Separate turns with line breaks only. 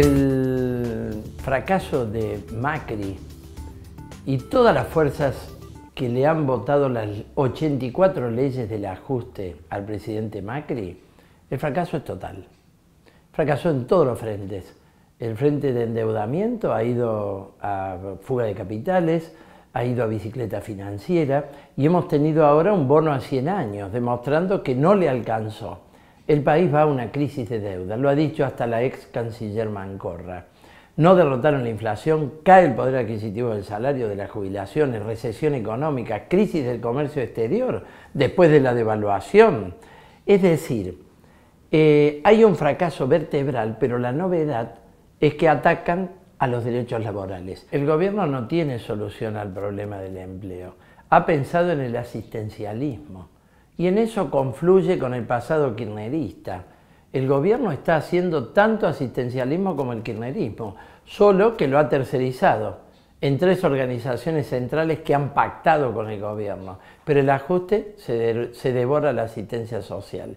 El fracaso de Macri y todas las fuerzas que le han votado las 84 leyes del ajuste al presidente Macri, el fracaso es total. Fracasó en todos los frentes. El frente de endeudamiento ha ido a fuga de capitales, ha ido a bicicleta financiera y hemos tenido ahora un bono a 100 años, demostrando que no le alcanzó. El país va a una crisis de deuda, lo ha dicho hasta la ex canciller Mancorra. No derrotaron la inflación, cae el poder adquisitivo del salario, de las jubilaciones, recesión económica, crisis del comercio exterior después de la devaluación. Es decir, eh, hay un fracaso vertebral, pero la novedad es que atacan a los derechos laborales. El gobierno no tiene solución al problema del empleo. Ha pensado en el asistencialismo. Y en eso confluye con el pasado kirchnerista. El gobierno está haciendo tanto asistencialismo como el kirchnerismo, solo que lo ha tercerizado en tres organizaciones centrales que han pactado con el gobierno. Pero el ajuste se, se devora la asistencia social.